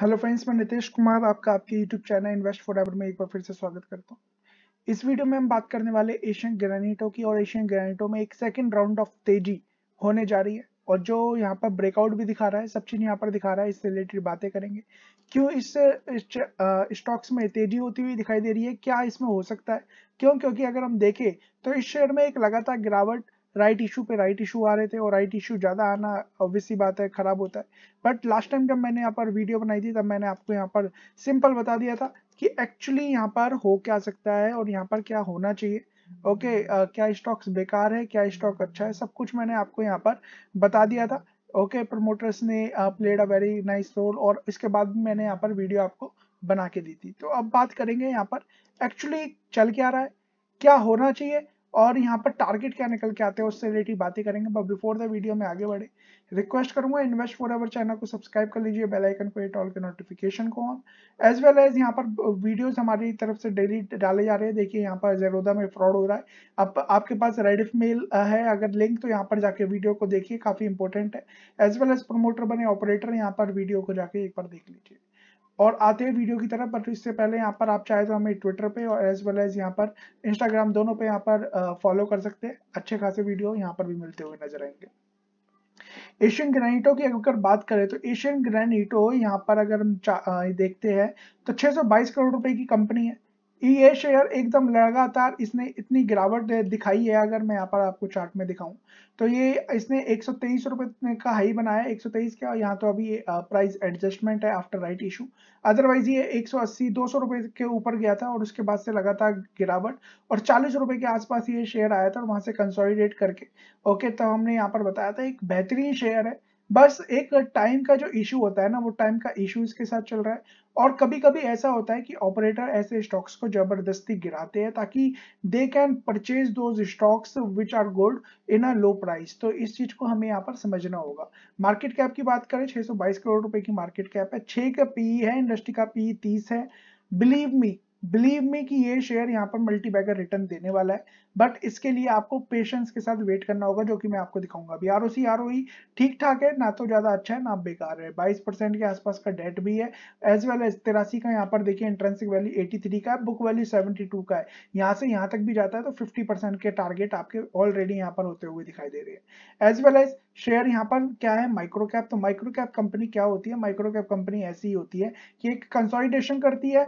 hello friends मैं नितेश कुमार आपका आपके यूट्यूब चैनल इन्वेस्ट फॉर में एक बार फिर से स्वागत करता हूँ इस वीडियो में हम बात करने वाले एशियन ग्रेनाइटों की और एशियन ग्रेनाइटों में एक सेकंड राउंड ऑफ तेजी होने जा रही है और जो यहाँ पर ब्रेकआउट भी दिखा रहा है सब चीज़ यहाँ पर दिखा रहा है इससे रिलेटेड बातें करेंगे क्यों इससे स्टॉक्स में तेजी होती हुई दिखाई दे रही है क्या इसमें हो सकता है क्यों क्योंकि अगर हम देखें तो इस शेयर में एक लगातार गिरावट राइट इशू पे राइट इशू आ रहे थे और राइट इशू ज़्यादा आना ऑब्वियसली बात है ख़राब होता है बट लास्ट टाइम जब मैंने यहाँ पर वीडियो बनाई थी तब मैंने आपको यहाँ पर सिंपल बता दिया था कि एक्चुअली यहाँ पर हो क्या सकता है और यहाँ पर क्या होना चाहिए ओके okay, uh, क्या स्टॉक्स बेकार है क्या स्टॉक अच्छा है सब कुछ मैंने आपको यहाँ पर बता दिया था ओके okay, प्रमोटर्स ने played a very nice role और इसके बाद भी मैंने यहाँ पर वीडियो आपको बना के दी थी तो अब बात करेंगे यहाँ पर एक्चुअली चल क्या रहा है क्या होना चाहिए और यहाँ पर टारगेट क्या निकल के आते हैं उससे रिलेटेड बातें करेंगे बट बिफोर द वीडियो में आगे बढ़े रिक्वेस्ट करूंगा इन्वेस्ट फॉर एवर चैनल को सब्सक्राइब कर लीजिए बेल आइकन को हिट ऑल के नोटिफिकेशन को ऑन एज वेल एज यहाँ पर वीडियोस uh, हमारी तरफ से डेली डाले जा रहे हैं देखिए यहाँ पर जेरोदा में फ्रॉड हो रहा है आप, आपके पास रेडिफ मेल uh, है अगर लिंक तो यहाँ पर जाके वीडियो को देखिए काफी इंपॉर्टेंट है एज वेल एज प्रमोटर बने ऑपरेटर यहाँ पर वीडियो को जाके एक बार देख लीजिए और आते हैं वीडियो की तरफ बट इससे पहले यहाँ पर आप चाहे तो हमें ट्विटर पे और एज वेल एज यहाँ पर इंस्टाग्राम दोनों पे यहाँ पर फॉलो कर सकते हैं अच्छे खासे वीडियो यहाँ पर भी मिलते हुए नजर आएंगे एशियन ग्रेनिटो की अगर बात करें तो एशियन ग्रेनिटो यहाँ पर अगर हम देखते हैं तो 622 करोड़ रुपए की कंपनी है ये e शेयर एकदम लगातार इसने इतनी गिरावट दिखाई है अगर मैं यहाँ पर आपको चार्ट में दिखाऊं तो ये इसने एक सौ का हाई बनाया एक सौ का यहाँ तो अभी प्राइस एडजस्टमेंट है आफ्टर राइट इशू अदरवाइज ये 180 200 रुपए के ऊपर गया था और उसके बाद से लगातार गिरावट और चालीस रुपए के आसपास ये शेयर आया था और वहां से कंसोलिडेट करके ओके तो हमने यहाँ पर बताया था एक बेहतरीन शेयर है बस एक टाइम का जो इशू होता है ना वो टाइम का इशू इसके साथ चल रहा है और कभी कभी ऐसा होता है कि ऑपरेटर ऐसे स्टॉक्स को जबरदस्ती गिराते हैं ताकि they can purchase those stocks which are gold in a low price तो इस चीज को हमें यहाँ पर समझना होगा मार्केट कैप की बात करें 622 करोड़ रुपए की मार्केट कैप है छह का पीई है इंडस्ट्री का पीई तीस है बिलीव मी बिलीव में कि ये शेयर यहाँ पर मल्टी बैगर रिटर्न देने वाला है बट इसके लिए आपको पेशेंस के साथ वेट करना होगा जो कि मैं आपको दिखाऊंगा अभी R O C R O e ठीक ठाक है ना तो ज़्यादा अच्छा है ना बेकार है बाईस परसेंट के आसपास का डेट भी है एज वेल एज तिरासी का यहाँ पर देखिए इंट्रेंसिक वैल्यू एटी थ्री का है बुक वैल्यू सेवेंटी टू का है यहाँ से यहाँ तक भी जाता है तो फिफ्टी परसेंट के टारगेट आपके ऑलरेडी यहाँ पर होते हुए दिखाई दे रहे हैं एज वेल एज शेयर यहाँ पर क्या है माइक्रो कैप तो माइक्रो कैप कंपनी क्या होती है माइक्रो कैप कंपनी ऐसी होती है कि एक कंसोलिडेशन करती है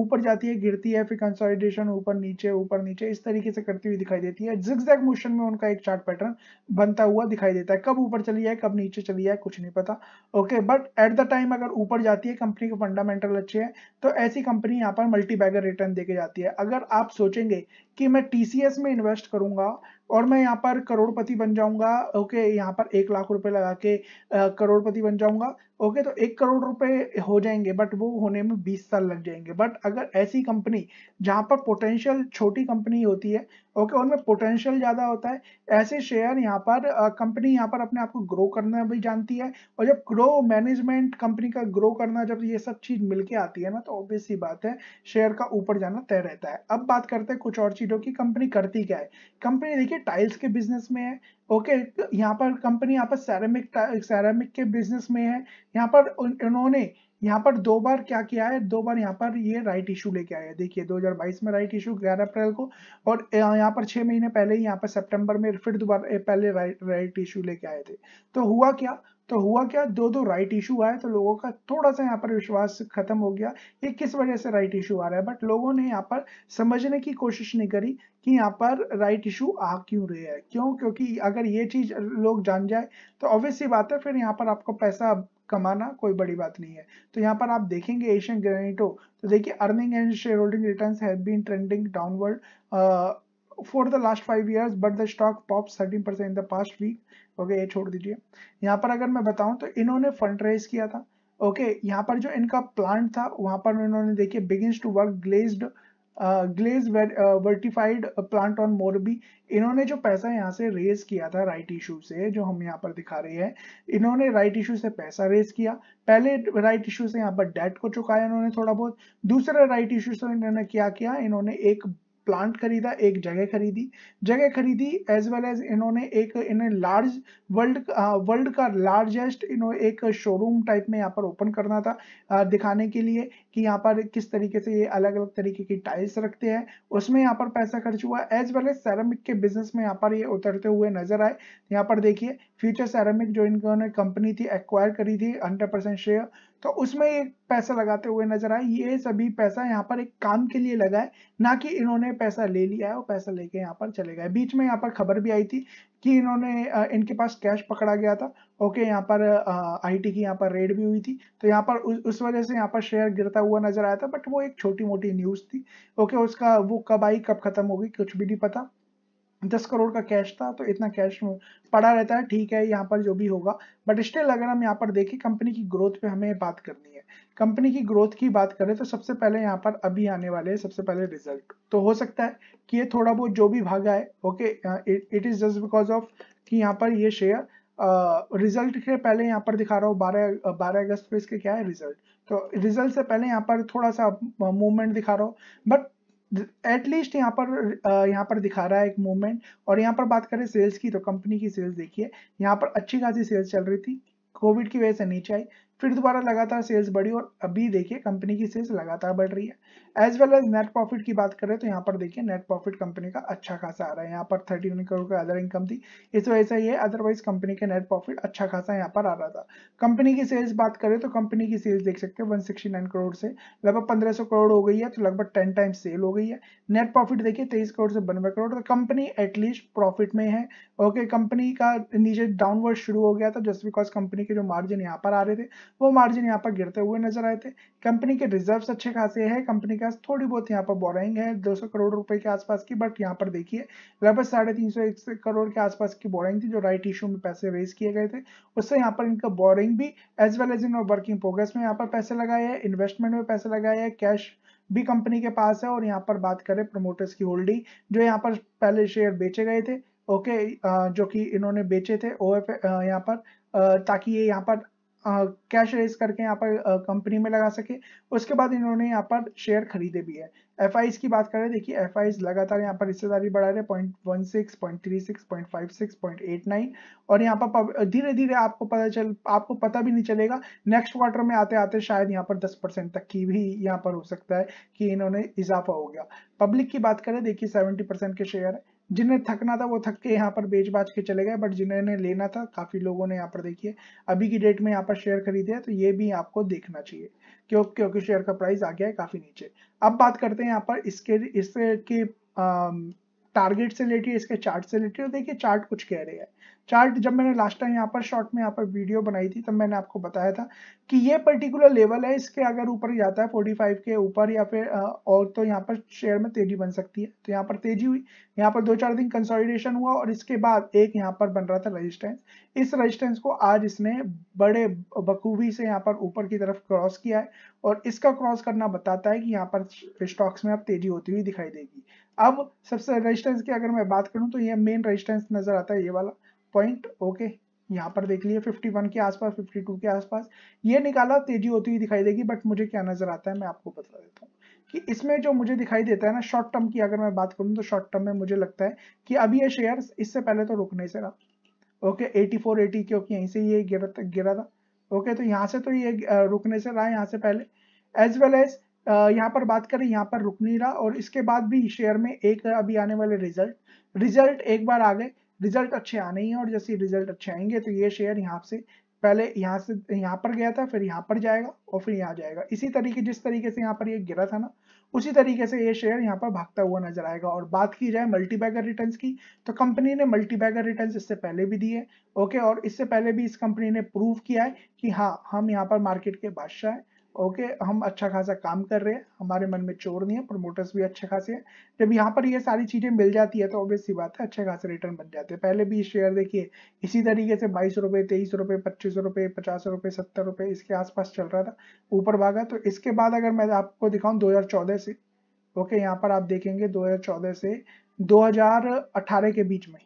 ऊपर जाती जाती है गिरती है फिर कंसोलिडेशन ऊपर नीचे ऊपर नीचे इस तरीके से करती हुई दिखाई देती है जिक्जैक मोशन में उनका एक चार्ट पैटर्न बनता हुआ दिखाई देता है कब ऊपर चली जाए कब नीचे चली जाए कुछ नहीं पता okay but at the time अगर ऊपर जाती है कंपनी के फंडामेंटल अच्छे हैं तो ऐसी कंपनी यहाँ पर मल्टी रिटर्न देके जाती है अगर आप सोचेंगे कि मैं टीसीएस में इन्वेस्ट करूंगा और मैं यहाँ पर करोड़पति बन जाऊंगा ओके यहाँ पर एक लाख रुपए लगा के करोड़पति बन जाऊंगा ओके तो एक करोड़ रुपए हो जाएंगे बट वो होने में बीस साल लग जाएंगे बट अगर ऐसी कंपनी जहाँ पर पोटेंशियल छोटी कंपनी होती है ओके उनमें पोटेंशियल ज़्यादा होता है ऐसे शेयर यहाँ पर कंपनी यहाँ पर अपने आप को ग्रो करना भी जानती है और जब ग्रो मैनेजमेंट कंपनी का ग्रो करना जब ये सब चीज़ मिलके आती है ना तो ऑब्वियस ही बात है शेयर का ऊपर जाना तय रहता है अब बात करते हैं कुछ और चीज़ शीटों की कंपनी करती क्या है कंपनी देखिए टाइल्स के बिजनेस में है ओके यहाँ पर कंपनी यहाँ पर सैरामिक सैरामिक के बिजनेस में है यहाँ पर उन्होंने यहाँ पर दो बार क्या किया है दो बार यहाँ पर ये राइट इशू लेके आया है देखिए 2022 में राइट इशू 11 अप्रैल को और यहाँ पर छह महीने पहले यहाँ पर सितंबर में फिर दोबारा पहले राइट राइट इशू लेके आए थे तो हुआ क्या तो हुआ क्या दो दो राइट इशू आए तो लोगों का थोड़ा सा यहाँ पर विश्वास खत्म हो गया ये किस वजह से राइट इशू आ रहा है बट लोगों ने यहाँ पर समझने की कोशिश नहीं करी कि यहाँ पर राइट इशू आ क्यों रहे हैं क्यों क्योंकि अगर ये चीज लोग जान जाए तो ऑब्वियसली बात है फिर यहाँ पर आपको पैसा कमाना कोई बड़ी बात नहीं है तो यहाँ पर आप देखेंगे एशियन ग्रेनेटो तो देखिए earning and share holding return have been trending downward for the last five years but the stock pop thirteen percent in the past week okay ये छोड़ दीजिए यहाँ पर अगर मैं बताऊँ तो इन्होंने फंड रेज किया था ओके okay, यहाँ पर जो इनका प्लांट था वहाँ पर इन्होंने देखिए begins to work glazed glaze vitrified plant on Morbi इन्होंने जो पैसा यहाँ से रेज किया था राइट right इशू से जो हम यहाँ पर दिखा रहे हैं इन्होंने राइट right इशू से पैसा रेज किया पहले राइट right इशू से यहाँ पर डेट को चुकाया इन्होंने थोड़ा बहुत दूसरा राइट right इशू से इन्होंने क्या किया इन्होंने एक प्लांट खरीदा एक जगह खरीदी जगह खरीदी एज वेल एज इन्होंने एक इन्हें लार्ज वर्ल्ड वर्ल्ड का लार्जेस्ट इन्होंने एक शोरूम टाइप में यहाँ पर ओपन करना था दिखाने के लिए कि यहाँ पर किस तरीके से ये अलग अलग तरीके की टाइल्स रखते हैं उसमें यहाँ पर पैसा खर्च हुआ एज वेल एज सैरामिक के बिजनेस में यहाँ पर ये उतरते हुए नजर आए यहाँ पर देखिए फ्यूचर सैरामिक जो इन्होंने कंपनी थी एक्वायर करी थी हंड्रेड परसेंट शेयर तो उसमें ये पैसा लगाते हुए नजर आए ये सभी पैसा यहाँ पर एक काम के लिए लगाए ना कि इन्होंने पैसा ले लिया है और पैसा लेके यहाँ पर चले गए बीच में यहाँ पर खबर भी आई थी कि इन्होंने इनके पास कैश पकड़ा गया था ओके यहाँ पर आईटी की यहाँ पर रेड भी हुई थी तो यहाँ पर उस, उस वजह से यहाँ पर शेयर गिरता हुआ नजर आया था बट वो एक छोटी मोटी न्यूज थी ओके उसका वो कब आई कब खत्म होगी कुछ भी नहीं पता दस करोड़ का कैश था तो इतना कैश पड़ा रहता है ठीक है यहाँ पर जो भी होगा बट स्टिल अगर हम यहाँ पर देखें कंपनी की ग्रोथ पे हमें बात करनी है कंपनी की ग्रोथ की बात करें तो सबसे पहले यहाँ पर अभी आने वाले हैं सबसे पहले रिजल्ट तो हो सकता है कि ये थोड़ा बहुत जो भी भागा है okay it is just because of कि यहाँ पर ये शेयर रिजल्ट के पहले यहाँ पर दिखा रहा हूँ बारह बारह अगस्त को इसके क्या है रिजल्ट तो रिजल्ट से पहले यहाँ पर थोड़ा सा मूवमेंट दिखा रहा हूँ बट एटलीस्ट यहाँ पर यहाँ पर दिखा रहा है एक मूवमेंट और यहाँ पर बात करें सेल्स की तो कंपनी की सेल्स देखिए यहाँ पर अच्छी खासी सेल्स चल रही थी कोविड की वजह से नीचे आई फिर दोबारा लगातार सेल्स बढ़ी और अभी देखिए कंपनी की सेल्स लगातार बढ़ रही है as well as net profit की बात करें तो यहाँ पर देखिए नेट प्रॉफिट कंपनी का अच्छा खासा आ रहा है यहाँ पर थर्टी वन करोड़ का अदर इनकम थी इस वजह से ये अदरवाइज कंपनी का नेट प्रॉफिट अच्छा खासा यहाँ पर आ रहा था कंपनी की सेल्स बात करें तो कंपनी की सेल्स देख सकते हैं वन करोड़ से लगभग पंद्रह करोड़ हो गई है तो लगभग टेन टाइम्स सेल हो गई है नेट प्रॉफिट देखिए तेईस करोड़ से बनवे करोड़ तो कंपनी एटलीस्ट प्रॉफिट में है ओके कंपनी का नीचे डाउनवर्ड शुरू हो गया था जस्ट बिकॉज कंपनी के जो मार्जिन यहाँ पर आ रहे थे वो मार्जिन यहाँ पर गिरते हुए नजर आए थे कंपनी के रिजर्व अच्छे खासे है कंपनी के थोड़ी बहुत यहाँ पर बोरिंग है दो करोड़ रुपए के आसपास की बट यहाँ पर देखिए लगभग साढ़े तीन करोड़ के आसपास की बोरिंग थी जो राइट इशू में पैसे रेज किए गए थे उससे यहाँ पर इनका बोरिंग भी as well as in working progress में यहाँ पर पैसे लगाए हैं इन्वेस्टमेंट में पैसे लगाए हैं कैश भी कंपनी के पास है और यहाँ पर बात करें प्रमोटर्स की होल्डिंग जो यहाँ पर पहले शेयर बेचे गए थे ओके जो कि इन्होंने बेचे थे ओ एफ यहाँ पर ताकि ये यहाँ पर कैश रेस करके यहाँ पर कंपनी में लगा सके उसके बाद इन्होंने यहाँ पर शेयर खरीदे भी है एफ की बात करें देखिए एफ लगातार यहाँ पर हिस्सेदारी बढ़ा रहे point one six point three six point five six point eight nine और यहाँ पर धीरे धीरे आपको पता चल आपको पता भी नहीं चलेगा नेक्स्ट क्वार्टर में आते आते शायद यहाँ पर दस परसेंट तक की भी यहाँ पर हो सकता है कि इन्होंने इजाफा हो गया पब्लिक की बात करें देखिए सेवेंटी परसेंट के शेयर है जिन्हें थकना था वो थक के यहाँ पर बेच बाच के चले गए बट जिन्होंने लेना था काफ़ी लोगों ने यहाँ पर देखिए अभी की डेट में यहाँ पर शेयर खरीदे हैं तो ये भी आपको देखना चाहिए क्यों क्योंकि शेयर का प्राइस आ गया है काफ़ी नीचे अब बात करते हैं यहाँ पर इसके इसके टारगेट से रिलेटेड इसके चार्ट से रिलेटेड देखिए चार्ट कुछ कह रहे हैं चार्ट जब मैंने लास्ट टाइम यहाँ पर शॉर्ट में यहाँ पर वीडियो बनाई थी तब मैंने आपको बताया था कि ये पर्टिकुलर लेवल है इसके अगर ऊपर जाता है 45 के ऊपर या फिर और तो यहाँ पर शेयर में तेजी बन सकती है तो यहाँ पर तेजी हुई यहाँ पर दो चार दिन कंसोलिडेशन हुआ और इसके बाद एक यहाँ पर बन रहा था रजिस्टेंस इस रजिस्टेंस को आज इसने बड़े बखूबी से यहाँ पर ऊपर की तरफ क्रॉस किया है और इसका क्रॉस करना बताता है कि यहाँ पर स्टॉक्स में अब तेजी होती हुई दिखाई देगी अब सबसे रेजिस्टेंस की अगर मैं बात करूं तो ये मेन रेजिस्टेंस नजर आता है ये वाला पॉइंट ओके यहाँ पर देख लिए 51 के आसपास 52 के आसपास ये निकाला तेजी होती हुई दिखाई देगी बट मुझे क्या नजर आता है मैं आपको बता देता हूँ कि इसमें जो मुझे दिखाई देता है ना शॉर्ट टर्म की अगर मैं बात करूँ तो शॉर्ट टर्म में मुझे लगता है कि अभी ये शेयर इससे पहले तो रुक नहीं सका ओके एटी फोर एटी क्योंकि यहीं से ये गिरा गिरा था ओके तो यहाँ से तो ये रुकने से रहा यहाँ से पहले एज वेल एज यहाँ पर बात करें यहाँ पर रुक नहीं रहा और इसके बाद भी शेयर में एक अभी आने वाले रिजल्ट रिजल्ट एक बार आ गए रिजल्ट अच्छे आने ही हैं और जैसे रिजल्ट अच्छे आएंगे तो ये शेयर यहाँ से पहले यहाँ से यहाँ पर गया था फिर यहाँ पर जाएगा और फिर यहाँ जाएगा इसी तरीके जिस तरीके से यहाँ पर ये गिरा था ना उसी तरीके से ये शेयर यहाँ पर भागता हुआ नजर आएगा और बात की जाए मल्टीबैगर रिटर्न्स की तो कंपनी ने मल्टीबैगर रिटर्न्स इससे पहले भी दिए ओके और इससे पहले भी इस कंपनी ने प्रूव किया है कि हाँ हम यहाँ पर मार्केट के बादशाह हैं ओके हम अच्छा खासा काम कर रहे हैं हमारे मन में चोर नहीं है प्रमोटर्स भी अच्छे खासे हैं जब यहाँ पर ये सारी चीज़ें मिल जाती है तो ऑब्वियस सी बात है अच्छे खासे रिटर्न बन जाते हैं पहले भी शेयर देखिए इसी तरीके से बाईस रुपए तेईस रुपए पच्चीस रुपए पचास रुपए सत्तर रुपए इसके आसपास चल रहा था ऊपर भागा तो इसके बाद अगर मैं आपको दिखाऊँ दो से ओके यहाँ पर आप देखेंगे दो से दो के बीच में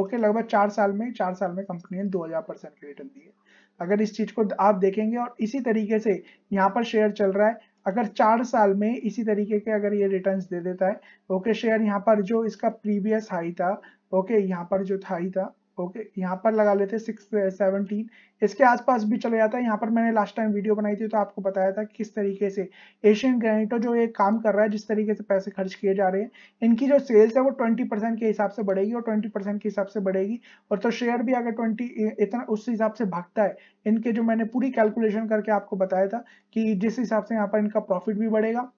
ओके लगभग चार साल में चार साल में कंपनी ने दो परसेंट के रिटर्न दिए अगर इस चीज को आप देखेंगे और इसी तरीके से यहाँ पर शेयर चल रहा है अगर चार साल में इसी तरीके के अगर ये रिटर्न्स दे देता है ओके शेयर यहाँ पर जो इसका प्रीवियस हाई था ओके यहाँ पर जो हाई था ओके यहाँ पर लगा लेते सिक्स सेवनटीन eh, इसके आसपास भी चले जाता है यहाँ पर मैंने लास्ट टाइम वीडियो बनाई थी तो आपको बताया था किस तरीके से एशियन ग्रेनिटो जो ये काम कर रहा है जिस तरीके से पैसे खर्च किए जा रहे हैं इनकी जो सेल्स है वो ट्वेंटी परसेंट के हिसाब से बढ़ेगी और ट्वेंटी परसेंट के हिसाब से बढ़ेगी और तो शेयर भी अगर ट्वेंटी eh, इतना उस हिसाब से भागता है इनके जो मैंने पूरी कैलकुलेशन करके आपको बताया था कि जिस हिसाब से यहाँ पर इनका प्रॉफिट भी बढ़ेगा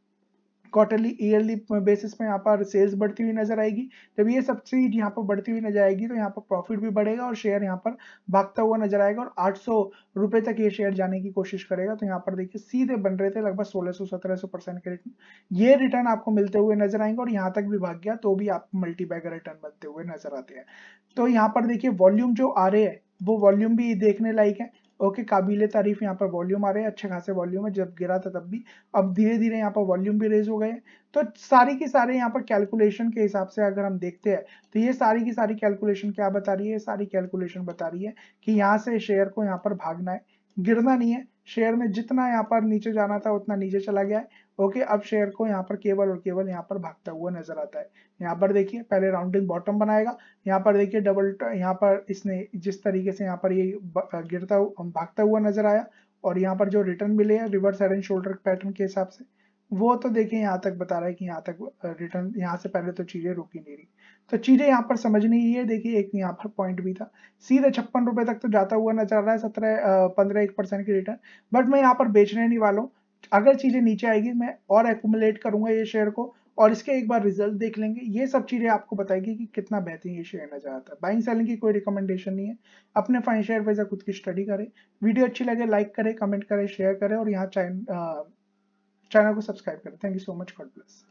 क्वार्टरली ईयरली बेसिस पे यहाँ पर सेल्स बढ़ती हुई नजर आएगी जब ये सब चीज यहाँ पर बढ़ती हुई नजर आएगी तो यहाँ पर प्रॉफिट भी बढ़ेगा और शेयर यहाँ पर भागता हुआ नजर आएगा और आठ रुपए तक ये शेयर जाने की कोशिश करेगा तो यहाँ पर देखिए सीधे बन रहे थे लगभग सोलह सौ सत्रह सौ परसेंट के रिटर्न ये रिटर्न आपको मिलते हुए नजर आएंगे और यहाँ तक भी भाग गया तो भी आप मल्टीबैगर रिटर्न बनते हुए नजर आते हैं तो यहाँ पर देखिए वॉल्यूम जो आ रहे हैं वो वॉल्यूम भी देखने लायक है ओके काबिले तारीफ यहाँ पर वॉल्यूम आ रहे हैं अच्छे खासे वॉल्यूम है जब गिरा था तब भी अब धीरे धीरे यहाँ पर वॉल्यूम भी रेज हो गए तो सारी की सारे यहाँ पर कैलकुलेशन के हिसाब से अगर हम देखते हैं तो ये सारी की सारी कैलकुलेशन क्या बता रही है सारी कैलकुलेशन बता रही है कि यहाँ से शेयर को यहाँ पर भागना है गिरना नहीं है शेयर में जितना यहाँ पर नीचे जाना था उतना नीचे चला गया है ओके अब शेयर को यहाँ पर केवल और केवल यहाँ पर भागता हुआ नजर आता है यहाँ पर देखिए पहले राउंडिंग बॉटम बनाएगा यहाँ पर देखिए डबल यहाँ पर इसने जिस तरीके से यहाँ पर ये गिरता भागता हुआ नजर आया और यहाँ पर जो रिटर्न मिले हैं reverse head and shoulder pattern के हिसाब से वो तो देखिए यहाँ तक बता रहा है कि यहाँ तक रिटर्न यहाँ से पहले तो चीजें रुकी नहीं रही तो चीजें यहाँ पर समझनी ही है देखिए एक यहाँ पर पॉइंट भी था सीधे छप्पन रुपए तक तो जाता हुआ नजर आ रहा है सत्रह पंद्रह एक परसेंट की रिटर्न बट मैं यहाँ पर बेचने नहीं वाला हूँ अगर चीज़ें नीचे आएगी मैं और एकट करूंगा ये शेयर को और इसके एक बार रिजल्ट देख लेंगे ये सब चीज़ें आपको बताएगी कि कितना बेहतरीन ये शेयर नजर आता है बाइंग सेलिंग की कोई रिकमेंडेशन नहीं है अपने फाइन शेयर वैसा खुद की स्टडी करें वीडियो अच्छी लगे लाइक करें कमेंट करें शेयर करें और यहाँ चैनल को सब्सक्राइब करें thank you so much God bless